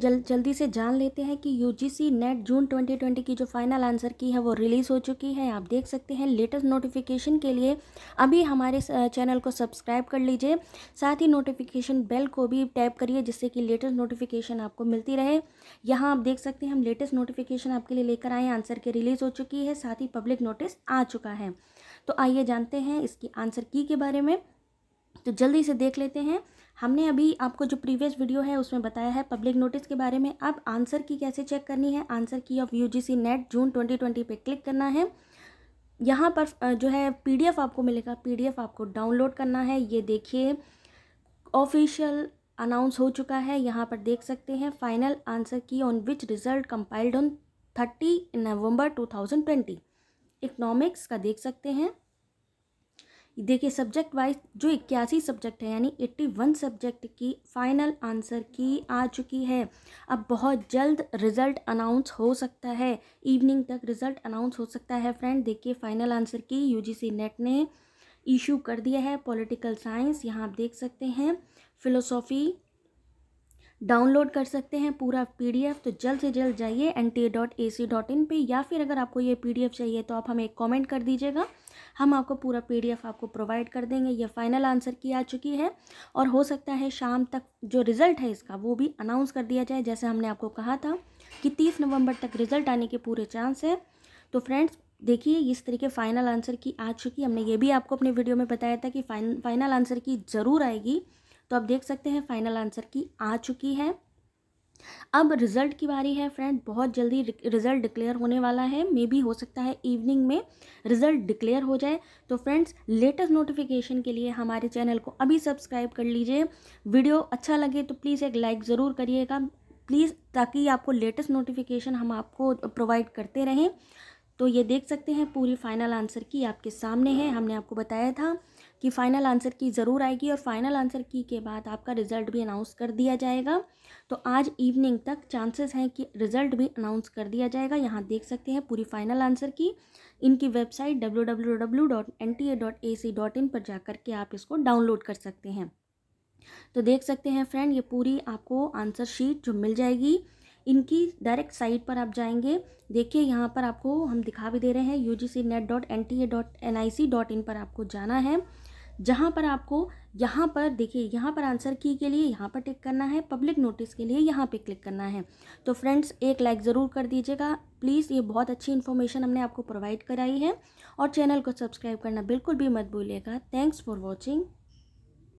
जल जल्दी से जान लेते हैं कि यू जी सी नेट जून 2020 की जो फाइनल आंसर की है वो रिलीज़ हो चुकी है आप देख सकते हैं लेटेस्ट नोटिफिकेशन के लिए अभी हमारे चैनल को सब्सक्राइब कर लीजिए साथ ही नोटिफिकेशन बेल को भी टैप करिए जिससे कि लेटेस्ट नोटिफिकेशन आपको मिलती रहे यहाँ आप देख सकते हैं हम लेटेस्ट नोटिफिकेशन आपके लिए लेकर आए आंसर के रिलीज़ हो चुकी है साथ ही पब्लिक नोटिस आ चुका है तो आइए जानते हैं इसकी आंसर की के बारे में तो जल्दी से देख लेते हैं हमने अभी आपको जो प्रीवियस वीडियो है उसमें बताया है पब्लिक नोटिस के बारे में अब आंसर की कैसे चेक करनी है आंसर की ऑफ यू नेट जून 2020 पे क्लिक करना है यहाँ पर जो है पीडीएफ आपको मिलेगा पीडीएफ आपको डाउनलोड करना है ये देखिए ऑफिशियल अनाउंस हो चुका है यहाँ पर देख सकते हैं फाइनल आंसर की on which result compiled on thirty November twenty economics का देख सकते हैं देखिए सब्जेक्ट वाइज जो इक्यासी सब्जेक्ट है यानी एट्टी वन सब्जेक्ट की फ़ाइनल आंसर की आ चुकी है अब बहुत जल्द रिज़ल्ट अनाउंस हो सकता है इवनिंग तक रिज़ल्ट अनाउंस हो सकता है फ्रेंड देखिए फ़ाइनल आंसर की यूजीसी नेट ने इशू कर दिया है पॉलिटिकल साइंस यहाँ आप देख सकते हैं फिलोसॉफी डाउनलोड कर सकते हैं पूरा पीडीएफ तो जल्द से जल्द जाइए N T dot A C dot in पर या फिर अगर आपको ये पीडीएफ चाहिए तो आप हमें कमेंट कर दीजिएगा हम आपको पूरा पीडीएफ आपको प्रोवाइड कर देंगे ये फाइनल आंसर की आ चुकी है और हो सकता है शाम तक जो रिज़ल्ट है इसका वो भी अनाउंस कर दिया जाए जैसे हमने आपको कहा था कि तीस नवंबर तक रिज़ल्ट आने के पूरे चांस है तो फ्रेंड्स देखिए इस तरीके फाइनल आंसर की आ चुकी हमने ये भी आपको अपने वीडियो में बताया था कि फाइन फाइनल आंसर की ज़रूर आएगी तो आप देख सकते हैं फाइनल आंसर की आ चुकी है अब रिज़ल्ट की बारी है फ्रेंड बहुत जल्दी रिज़ल्ट डिक्लेयर होने वाला है मे बी हो सकता है इवनिंग में रिज़ल्ट डिक्लेयर हो जाए तो फ्रेंड्स लेटेस्ट नोटिफिकेशन के लिए हमारे चैनल को अभी सब्सक्राइब कर लीजिए वीडियो अच्छा लगे तो प्लीज़ एक लाइक ज़रूर करिएगा प्लीज़ ताकि आपको लेटेस्ट नोटिफिकेशन हम आपको प्रोवाइड करते रहें तो ये देख सकते हैं पूरी फाइनल आंसर की आपके सामने है हमने आपको बताया था कि फ़ाइनल आंसर की ज़रूर आएगी और फाइनल आंसर की के बाद आपका रिज़ल्ट भी अनाउंस कर दिया जाएगा तो आज इवनिंग तक चांसेस हैं कि रिज़ल्ट भी अनाउंस कर दिया जाएगा यहाँ देख सकते हैं पूरी फाइनल आंसर की इनकी वेबसाइट डब्ल्यू पर जाकर के आप इसको डाउनलोड कर सकते हैं तो देख सकते हैं फ्रेंड ये पूरी आपको आंसर शीट जो मिल जाएगी इनकी डायरेक्ट साइट पर आप जाएंगे देखिए यहाँ पर आपको हम दिखा भी दे रहे हैं U G C net dot N T A dot N I C dot in पर आपको जाना है जहाँ पर आपको यहाँ पर देखिए यहाँ पर आंसर की के लिए यहाँ पर टिक करना है पब्लिक नोटिस के लिए यहाँ पे क्लिक करना है तो फ्रेंड्स एक लाइक ज़रूर कर दीजिएगा प्लीज़ ये बहुत अच्छी इन्फॉर्मेशन हमने आपको प्रोवाइड कराई है और चैनल को सब्सक्राइब करना बिल्कुल भी मत भूलिएगा थैंक्स फॉर वॉचिंग